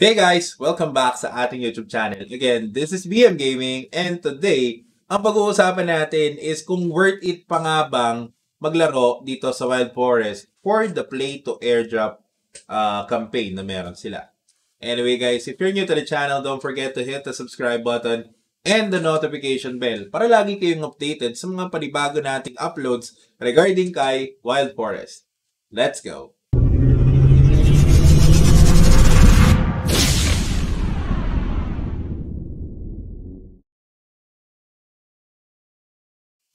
Hey guys! Welcome back sa ating YouTube channel. Again, this is BM Gaming and today, ang pag-uusapan natin is kung worth it pa nga bang maglaro dito sa Wild Forest for the play to airdrop uh, campaign na meron sila. Anyway guys, if you're new to the channel, don't forget to hit the subscribe button and the notification bell para lagi kayong updated sa mga panibago nating uploads regarding kay Wild Forest. Let's go!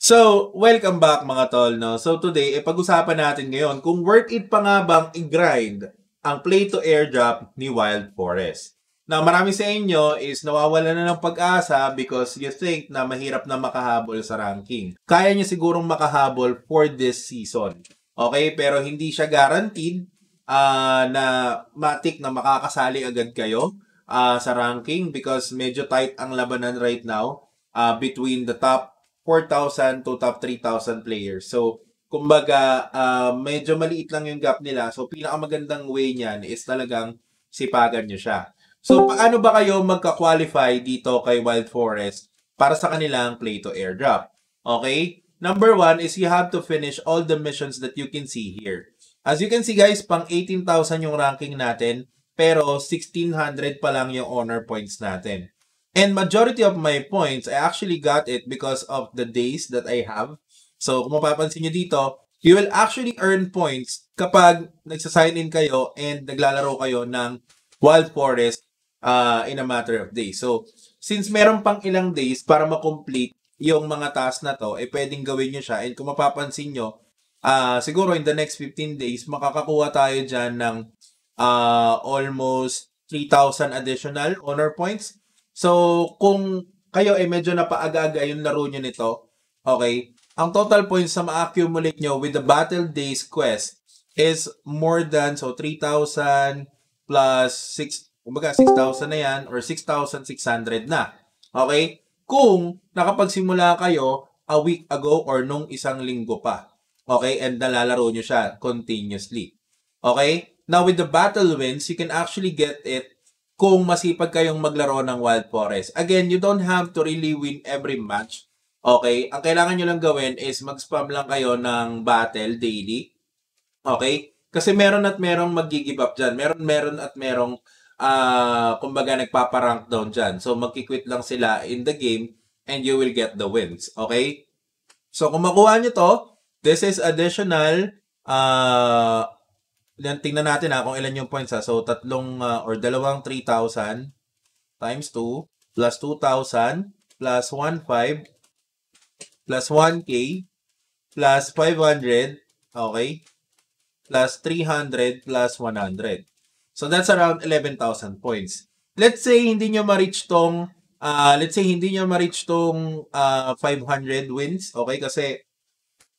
So, welcome back mga tol. No? So today, eh, pag-usapan natin ngayon kung worth it pa nga bang i-grind ang play-to-air drop ni Wild Forest. Now, marami sa inyo is nawawala na ng pag-asa because you think na mahirap na makahabol sa ranking. Kaya niya sigurong makahabol for this season. Okay, pero hindi siya guaranteed uh, na matik na makakasali agad kayo uh, sa ranking because medyo tight ang labanan right now uh, between the top 4,000 to top 3,000 players. So, kumbaga, uh, medyo maliit lang yung gap nila. So, pinakamagandang way niyan is talagang sipagan nyo siya. So, paano ba kayo magka-qualify dito kay Wild Forest para sa kanilang play to airdrop Okay? Number one is you have to finish all the missions that you can see here. As you can see guys, pang 18,000 yung ranking natin, pero 1,600 pa lang yung honor points natin. And majority of my points, I actually got it because of the days that I have. So kung mapapansin nyo dito, you will actually earn points kapag nagsasign in kayo and naglalaro kayo ng Wild Forest uh, in a matter of days. So since meron pang ilang days para makomplete yung mga tasks na to, eh pwedeng gawin nyo siya. And kung mapapansin nyo, uh, siguro in the next 15 days, makakakuha tayo dyan ng uh, almost 3,000 additional honor points So, kung kayo ay medyo napaaga-aga yung laro nyo nito, okay, ang total points sa ma-accumulate nyo with the Battle Days quest is more than, so 3,000 plus 6, kumbaga 6,000 na yan or 6,600 na. Okay? Kung nakapagsimula kayo a week ago or nung isang linggo pa. Okay? And nalalaro nyo siya continuously. Okay? Now, with the battle wins, you can actually get it kung masipag kayong maglaro ng Wild Forest. Again, you don't have to really win every match. Okay? Ang kailangan nyo lang gawin is mag-spam lang kayo ng battle daily. Okay? Kasi meron at merong mag-give up dyan. Meron, meron at merong uh, kumbaga nagpaparank down dyan. So, magkikwit lang sila in the game and you will get the wins. Okay? So, kung makuha nyo to, this is additional uh, tingnan natin ha, ah, kung ilan yung points ha. Ah. So, tatlong uh, or dalawang 3,000 times 2 plus 2,000 plus 1,500 plus 1K plus 500, okay, plus 300 plus 100. So, that's around 11,000 points. Let's say hindi nyo ma-reach tong, uh, let's say hindi nyo ma-reach tong uh, 500 wins, okay, kasi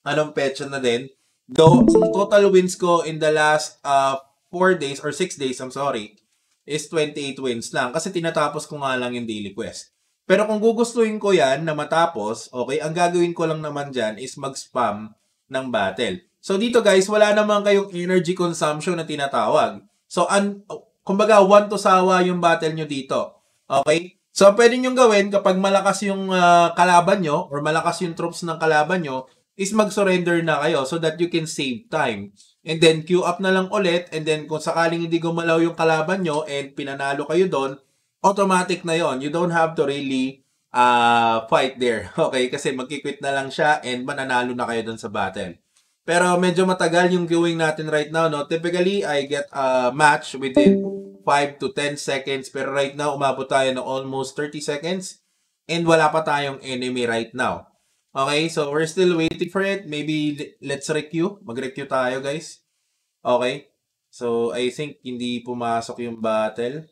anong petsa na din, Though, total wins ko in the last uh, 4 days or 6 days, I'm sorry, is 28 wins lang. Kasi tinatapos ko nga lang yung daily quest. Pero kung gugustuhin ko yan na matapos, okay, ang gagawin ko lang naman dyan is mag-spam ng battle. So dito guys, wala naman kayong energy consumption na tinatawag. So, un- kumbaga, one to sawa yung battle nyo dito. Okay? So, pwede nyo gawin kapag malakas yung uh, kalaban nyo or malakas yung troops ng kalaban nyo, is mag-surrender na kayo so that you can save time. And then, queue up na lang ulit. And then, kung sakaling hindi gumalaw yung kalaban nyo and pinanalo kayo doon, automatic na yon You don't have to really uh, fight there. Okay? Kasi magkikwit na lang siya and mananalo na kayo doon sa battle. Pero medyo matagal yung queuing natin right now. No? Typically, I get a match within 5 to 10 seconds. Pero right now, umabot tayo ng almost 30 seconds. And wala pa tayong enemy right now. Okay, so we're still waiting for it. Maybe let's requeue. Mag-requeue tayo, guys. Okay. So, I think hindi pumasok yung battle.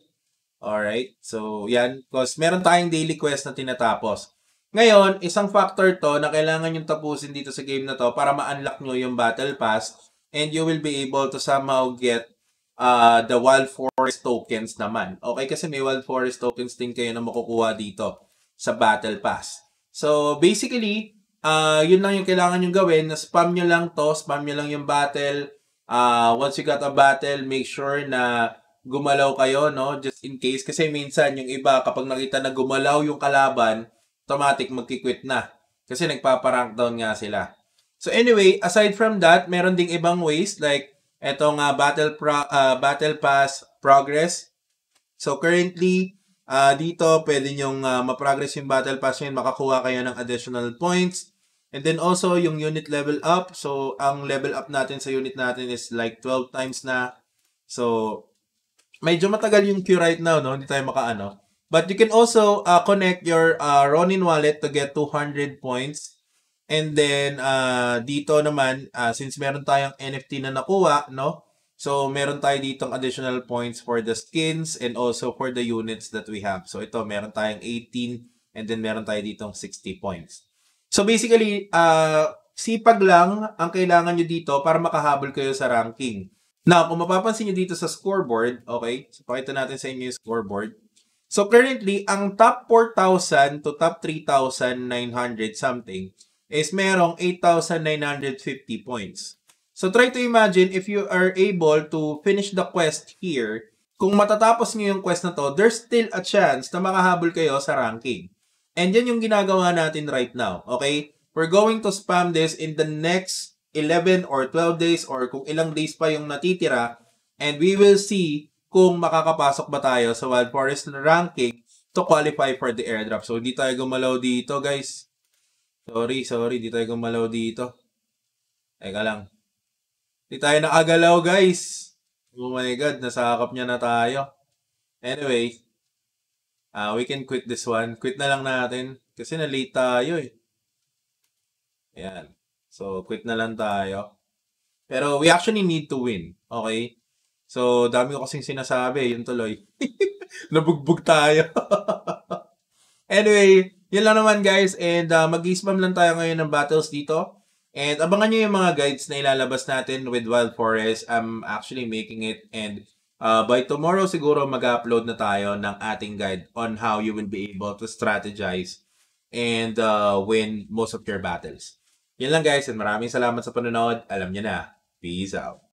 Alright. So, yan. Because meron tayong daily quest na tinatapos. Ngayon, isang factor to na kailangan yung tapusin dito sa game na to para ma-unlock nyo yung battle pass and you will be able to somehow get uh, the Wild Forest tokens naman. Okay, kasi may Wild Forest tokens din kayo na makukuha dito sa Battle Pass. So, basically, uh, yun lang yung kailangan yung gawin. Na spam nyo lang to, spam nyo lang yung battle. Uh, once you got a battle, make sure na gumalaw kayo, no? Just in case. Kasi minsan yung iba, kapag nakita na gumalaw yung kalaban, automatic magkikwit na. Kasi nagpaparank down nga sila. So anyway, aside from that, meron ding ibang ways like etong uh, battle pro, uh, ah, battle pass progress. So currently, uh, dito pwede nyong uh, ma-progress yung battle pass nyo makakuha kayo ng additional points. And then also, yung unit level up. So, ang level up natin sa unit natin is like 12 times na. So, medyo matagal yung queue right now, no? Hindi tayo makaano. But you can also uh, connect your uh, Ronin wallet to get 200 points. And then, uh, dito naman, uh, since meron tayong NFT na nakuha, no? So, meron tayo ditong additional points for the skins and also for the units that we have. So, ito, meron tayong 18 and then meron tayo ditong 60 points. So basically, uh, sipag lang ang kailangan nyo dito para makahabol kayo sa ranking. Now, kung mapapansin nyo dito sa scoreboard, okay, so pakita natin sa inyo yung scoreboard. So currently, ang top 4,000 to top 3,900 something is merong 8,950 points. So try to imagine if you are able to finish the quest here, kung matatapos nyo yung quest na to, there's still a chance na makahabol kayo sa ranking. And yan yung ginagawa natin right now. Okay? We're going to spam this in the next 11 or 12 days or kung ilang days pa yung natitira. And we will see kung makakapasok ba tayo sa Wild Forest ranking to qualify for the airdrop. So, hindi tayo gumalaw dito, guys. Sorry, sorry. Hindi tayo gumalaw dito. Teka lang. Hindi tayo nakagalaw, guys. Oh my God, nasakap niya na tayo. Anyway, Uh, we can quit this one. Quit na lang natin. Kasi na late tayo eh. Ayan. So, quit na lang tayo. Pero we actually need to win. Okay? So, dami ko kasing sinasabi. Yun tuloy. Nabugbog tayo. anyway, yun lang naman guys. And uh, ah, mag-spam lang tayo ngayon ng battles dito. And abangan nyo yung mga guides na ilalabas natin with Wild Forest. I'm actually making it and Uh, by tomorrow siguro mag-upload na tayo ng ating guide on how you will be able to strategize and uh, win most of your battles. Yan lang guys and maraming salamat sa panonood. Alam niyo na. Peace out.